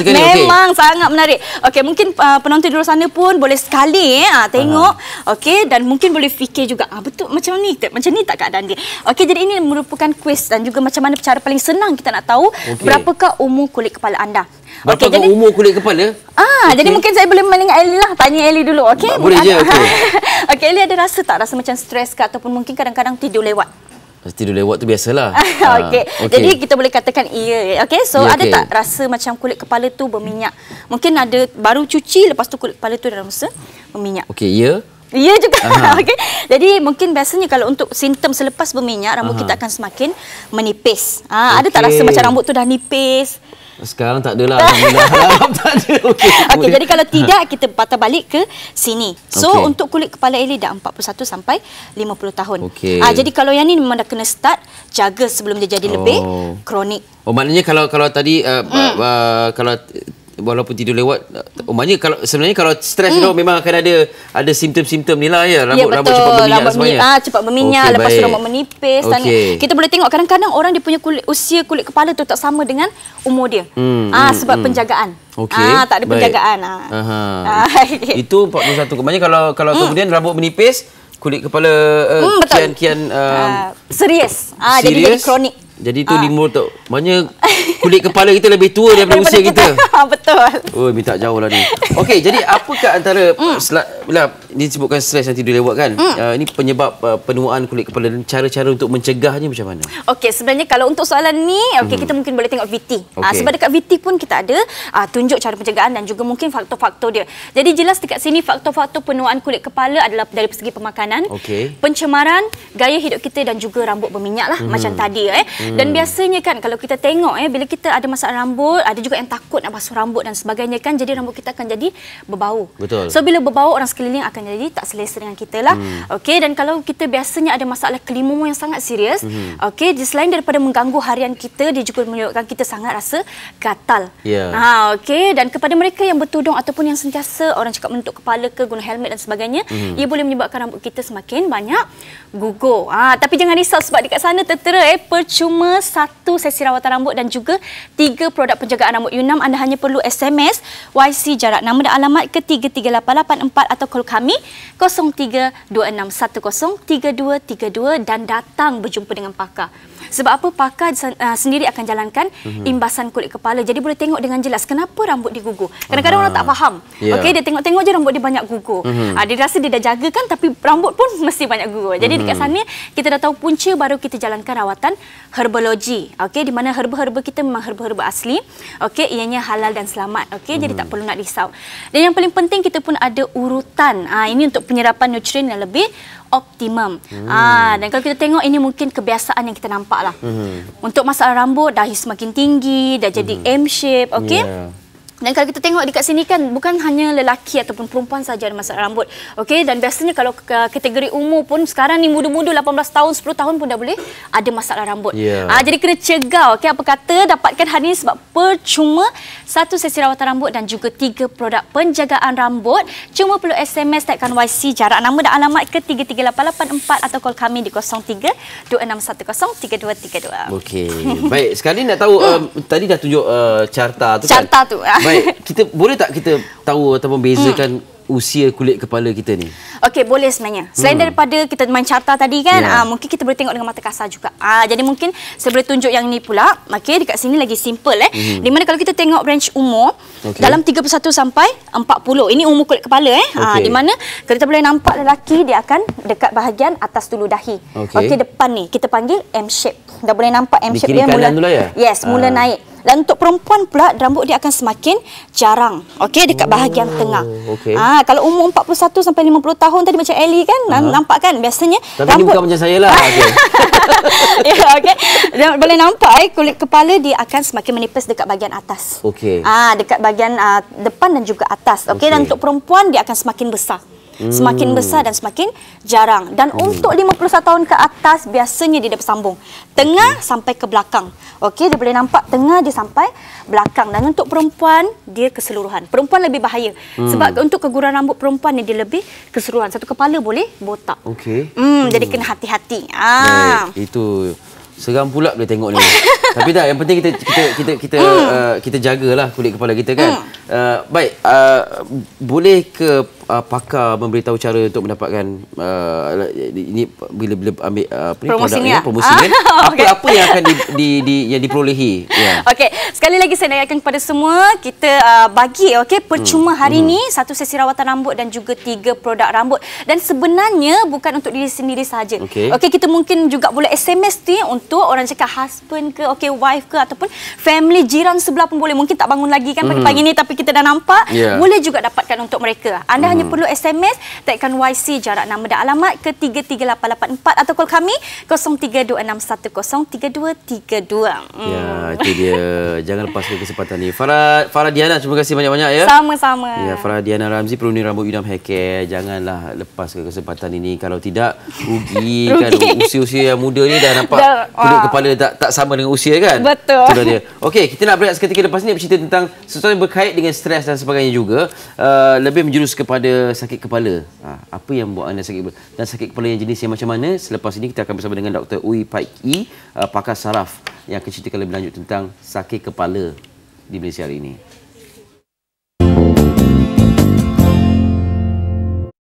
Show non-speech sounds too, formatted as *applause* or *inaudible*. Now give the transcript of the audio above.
sekali. Memang okay. sangat menarik. Okey, mungkin uh, penonton di luar sana pun boleh sekali eh, ah, tengok. Okey, dan mungkin boleh fikir juga, ah, betul macam ni tak? Macam ni tak keadaan dia? Okey, jadi ini merupakan kuis dan juga macam mana cara paling senang kita nak tahu okay. berapakah umur kulit kepala anda. Berapa okay, jadi, umur kulit kepala? Ah, okay. Jadi mungkin saya boleh mendengar Ellie lah. Tanya Ellie dulu, Okay. Boleh je, Okay. *laughs* Okay, Ellie ada rasa tak? Rasa macam stres ke? Ataupun mungkin kadang-kadang tidur lewat? Lepas tidur lewat tu biasalah. *laughs* okay. Ah, okay. Jadi kita boleh katakan iya. Okay. So okay. ada tak rasa macam kulit kepala tu berminyak? Mungkin ada baru cuci lepas tu kulit kepala tu dah rasa berminyak. Okay. Iya. Iya juga. *laughs* okay. Jadi mungkin biasanya kalau untuk simptom selepas berminyak, rambut Aha. kita akan semakin menipis. Ha, ah, okay. Ada tak rasa macam rambut tu dah nipis? Sekarang tak adalah. *laughs* Okey. Okey, jadi kalau tidak kita patah balik ke sini. So okay. untuk kulit kepala Eli dah 41 sampai 50 tahun. Okay. Ah jadi kalau yang ni memang dah kena start jaga sebelum dia jadi oh. lebih kronik. Oh maknanya kalau kalau tadi uh, mm. uh, uh kalau walaupun tidur lewat umumnya kalau sebenarnya kalau stres hmm. tu memang akan ada ada simptom-simptom ni lah ya rambut ya, rambut cepat berminyak rambut semuanya ah, cepat berminyak okay, lepas baik. tu rambut menipis okay. kita boleh tengok kadang-kadang orang dia punya kulit, usia kulit kepala tu tak sama dengan umur dia hmm, ah, hmm, sebab hmm. penjagaan Okay. Ah, tak ada penjagaan. Baik. Ah. Aha. Ah, *laughs* okay. Itu 41. Kemanya kalau kalau hmm. kemudian rambut menipis, kulit kepala eh, hmm, kian-kian... Uh, hmm, uh, uh, serius. Ah, Jadi jadi kronik. Jadi itu ah. limur tu. Maksudnya *laughs* kulit kepala kita lebih tua daripada, daripada usia kita. kita. *laughs* Betul. Oh, minta jauh lah ni. Okey, jadi apakah antara mm. selat, lah, ini disebutkan stres yang tidur lewat kan? Mm. Uh, ini penyebab uh, penuaan kulit kepala dan cara-cara untuk mencegahnya macam mana? Okey, sebenarnya kalau untuk soalan ni, okey mm. kita mungkin boleh tengok VT. Ah, okay. Uh, sebab dekat VT pun kita ada uh, tunjuk cara pencegahan dan juga mungkin faktor-faktor dia. Jadi jelas dekat sini faktor-faktor penuaan kulit kepala adalah dari segi pemakanan, okay. pencemaran, gaya hidup kita dan juga rambut berminyak lah mm. Mm-hmm. macam tadi. Eh. Mm. Dan biasanya kan kalau kita tengok eh, bila kita ada masalah rambut, ada juga yang takut nak basuh rambut dan sebagainya kan. Jadi rambut kita akan jadi berbau. Betul. So bila berbau orang sekeliling akan jadi tak selesa dengan kita lah. Hmm. Okey dan kalau kita biasanya ada masalah kelimumu yang sangat serius, hmm. okey selain daripada mengganggu harian kita, dia juga menyebabkan kita sangat rasa gatal. Yeah. Ha okey dan kepada mereka yang bertudung ataupun yang sentiasa orang cakap menutup kepala ke guna helmet dan sebagainya, hmm. ia boleh menyebabkan rambut kita semakin banyak gugur. Ha tapi jangan risau sebab dekat sana tertera eh percuma satu sesi rawatan rambut dan juga tiga produk penjagaan rambut U6 anda hanya perlu SMS YC jarak nama dan alamat ke 33884 atau call kami 0326103232 dan datang berjumpa dengan pakar. Sebab apa pakar uh, sendiri akan jalankan mhm. imbasan kulit kepala. Jadi boleh tengok dengan jelas kenapa rambut digugur. Kadang-kadang orang tak faham. Yeah. Okey dia tengok-tengok je rambut dia banyak gugur. Uh-huh. Uh, dia rasa dia dah jaga kan tapi rambut pun *laughs* mesti banyak gugur. Jadi uh-huh. dekat mhm. sana kita dah tahu punca baru kita jalankan rawatan herbologi. Okey di mana herba-herba kita memang herba-herba asli. Okey ianya halal dan selamat. Okey uh-huh. jadi tak perlu nak risau. Dan yang paling penting kita pun ada urutan. Uh, ini untuk penyerapan nutrien yang lebih optimum. Ah, hmm. Ah, dan kalau kita tengok ini mungkin kebiasaan yang kita nampak lah. Hmm. Untuk masalah rambut dah semakin tinggi, dah jadi hmm. M shape, okay? Yeah. Dan kalau kita tengok dekat sini kan bukan hanya lelaki ataupun perempuan saja ada masalah rambut. Okey dan biasanya kalau eh, kategori umur pun sekarang ni muda-muda 18 tahun 10 tahun pun dah boleh ada masalah rambut. Yeah. Ya. Ha, jadi kena cegah okey apa kata dapatkan hari ini sebab percuma satu sesi rawatan rambut dan juga tiga produk penjagaan rambut cuma perlu SMS tekan YC jarak nama dan alamat ke 33884 atau call kami di 03 2610 3232. Okey. Baik, sekali nak tahu um, tadi dah tunjuk uh, carta tu carta kan. Carta tu. *laughs* kita boleh tak kita tahu ataupun bezakan hmm usia kulit kepala kita ni. Okey, boleh sebenarnya. Selain hmm. daripada kita main carta tadi kan, yeah. Ya. aa, mungkin kita boleh tengok dengan mata kasar juga. Ah, jadi mungkin saya boleh tunjuk yang ni pula. Okey, dekat sini lagi simple eh. Hmm. Di mana kalau kita tengok range umur okay. dalam 31 sampai 40. Ini umur kulit kepala eh. Ah, okay. Aa, di mana kita boleh nampak lelaki dia akan dekat bahagian atas tulu dahi. Okey, okay, depan ni kita panggil M shape. Dah boleh nampak M shape dia mula. Lah ya? Yes, mula ah. naik. Dan untuk perempuan pula rambut dia akan semakin jarang. Okey dekat hmm, bahagian tengah. Okay. Ha ah, kalau umur 41 sampai 50 tahun tadi macam Ellie kan ha. nampak kan biasanya Tapi rambut bukan macam saya lah. *laughs* Ya okey. Dan boleh nampak eh kulit kepala dia akan semakin menipis dekat bahagian atas. Okey. Ah ha, dekat bahagian uh, depan dan juga atas. Okey okay. dan untuk perempuan dia akan semakin besar hmm. semakin besar dan semakin jarang. Dan hmm. untuk 51 tahun ke atas biasanya dia dapat sambung. Tengah okay. sampai ke belakang. Okey, dia boleh nampak tengah dia sampai belakang. Dan untuk perempuan dia keseluruhan. Perempuan lebih bahaya. Hmm. Sebab untuk keguruan rambut perempuan dia lebih keseluruhan. Satu kepala boleh botak. Okey. Hmm, hmm, jadi kena hati-hati. Ah. Baik, itu seram pula boleh tengok ni. *laughs* Tapi tak, yang penting kita kita kita kita hmm. uh, kita jagalah kulit kepala kita kan. Hmm. Uh, baik, uh, boleh ke uh, pakar memberitahu cara untuk mendapatkan uh, ini bila-bila ambil uh, apa ni promosi ini? promosi kan apa apa yang akan di, di, di yang diperolehi ya yeah. okey sekali lagi saya nak kepada semua kita uh, bagi okey percuma hmm. hari hmm. ni hmm. satu sesi rawatan rambut dan juga tiga produk rambut dan sebenarnya bukan untuk diri sendiri sahaja. okey okay, kita mungkin juga boleh SMS tu untuk orang cakap husband ke okey wife ke ataupun family jiran sebelah pun boleh mungkin tak bangun lagi kan pagi-pagi hmm. ni tapi kita dah nampak yeah. boleh juga dapatkan untuk mereka anda hmm hanya hmm. perlu SMS tekan YC jarak nama dan alamat ke 33884 atau call kami 0326103232. Hmm. Ya, itu dia. Jangan lepaskan kesempatan ni. Farah Farah Diana terima kasih banyak-banyak ya. Sama-sama. Ya, Farah Diana Ramzi peruni rambut Yudam Hair Janganlah lepas ke kesempatan ini kalau tidak *laughs* rugi, rugi. kan usia-usia yang muda ni dah nampak kulit kepala tak tak sama dengan usia kan. Betul. Itulah dia. Okey, kita nak break seketika lepas ni bercerita tentang sesuatu yang berkait dengan stres dan sebagainya juga. Uh, lebih menjurus kepada ada sakit kepala. Ha, apa yang buat anda sakit kepala? Dan sakit kepala yang jenis yang macam mana? Selepas ini kita akan bersama dengan Dr. Ui Paik I, uh, pakar saraf yang akan ceritakan lebih lanjut tentang sakit kepala di Malaysia hari ini.